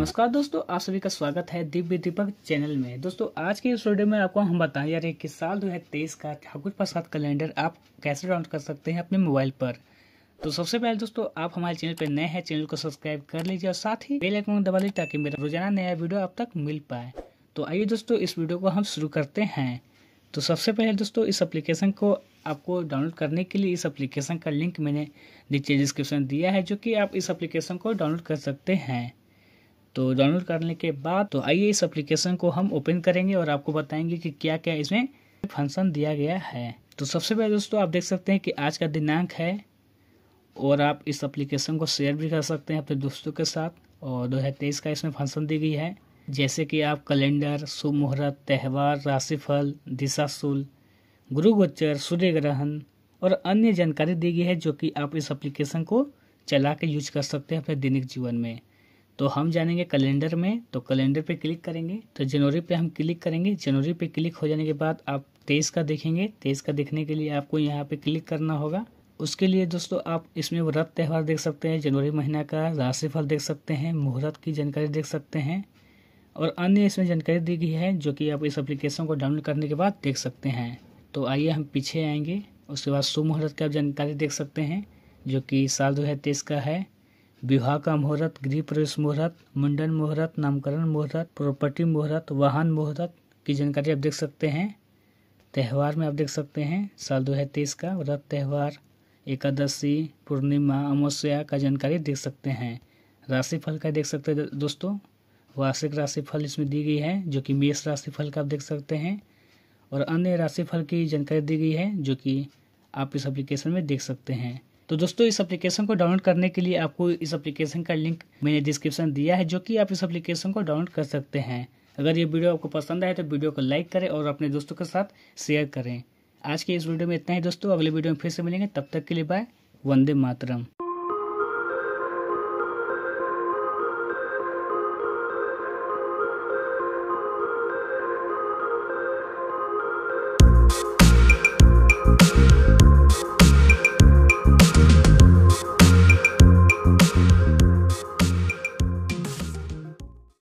नमस्कार दोस्तों आप सभी का स्वागत है दिव्य दीपक चैनल में दोस्तों आज के इस वीडियो में आपको हम बताएं यार कि साल दो हजार तेईस का ठाकुर प्रसाद कैलेंडर आप कैसे डाउनलोड कर सकते हैं अपने मोबाइल पर तो सबसे पहले दोस्तों आप हमारे चैनल पर नए हैं चैनल को सब्सक्राइब कर लीजिए और साथ ही बेल आइकन दबा लीजिए ताकि मेरा रोजाना नया वीडियो आप तक मिल पाए तो आइए दोस्तों इस वीडियो को हम शुरू करते हैं तो सबसे पहले दोस्तों इस एप्लीकेशन को आपको डाउनलोड करने के लिए इस एप्लीकेशन का लिंक मैंने नीचे डिस्क्रिप्शन दिया है जो कि आप इस एप्लीकेशन को डाउनलोड कर सकते हैं तो डाउनलोड करने के बाद तो आइए इस एप्लीकेशन को हम ओपन करेंगे और आपको बताएंगे कि क्या क्या इसमें फंक्शन दिया गया है तो सबसे पहले दोस्तों आप देख सकते हैं कि आज का दिनांक है और आप इस एप्लीकेशन को शेयर भी कर सकते हैं अपने दोस्तों के साथ और दो हज़ार तेईस का इसमें फंक्शन दी गई है जैसे कि आप कैलेंडर शुभ मुहूर्त त्यौहार राशिफल दिशा शुल्क गुरु गोचर सूर्य ग्रहण और अन्य जानकारी दी गई है जो कि आप इस एप्लीकेशन को चला के यूज कर सकते हैं अपने दैनिक जीवन में तो हम जानेंगे कैलेंडर में तो कैलेंडर पे क्लिक करेंगे तो जनवरी पे हम क्लिक करेंगे जनवरी पे क्लिक हो जाने के बाद आप तेईस का देखेंगे तेईस का देखने के लिए आपको यहाँ पे क्लिक करना होगा उसके लिए दोस्तों आप इसमें व्रत त्यौहार देख सकते हैं जनवरी महीना का राशिफल देख सकते हैं मुहूर्त की जानकारी देख सकते हैं और अन्य इसमें जानकारी दी गई है जो कि आप इस अप्लीकेशन को डाउनलोड करने के बाद देख सकते हैं तो आइए हम पीछे आएंगे उसके बाद मुहूर्त की आप जानकारी देख सकते हैं जो कि साल दो का है विवाह का मुहूर्त गृह प्रवेश मुहूर्त मुंडन मुहूर्त नामकरण मुहूर्त प्रॉपर्टी मुहूर्त वाहन मुहूर्त की जानकारी आप देख सकते हैं त्यौहार में आप देख सकते हैं साल दो हज़ार तेईस का व्रत त्यौहार एकादशी पूर्णिमा अमावस्या का जानकारी देख सकते हैं राशिफल का देख सकते हैं दोस्तों वार्षिक राशिफल इसमें दी गई है जो कि मेष राशिफल का आप देख सकते हैं और अन्य राशिफल की जानकारी दी गई है जो कि आप इस एप्लीकेशन में देख सकते हैं तो दोस्तों इस एप्लीकेशन को डाउनलोड करने के लिए आपको इस एप्लीकेशन का लिंक मैंने डिस्क्रिप्शन दिया है जो कि आप इस एप्लीकेशन को डाउनलोड कर सकते हैं अगर ये वीडियो आपको पसंद आए तो वीडियो को लाइक करें और अपने दोस्तों के साथ शेयर करें आज के इस वीडियो में इतना ही दोस्तों अगले वीडियो में फिर से मिलेंगे तब तक के लिए बाय वंदे मातरम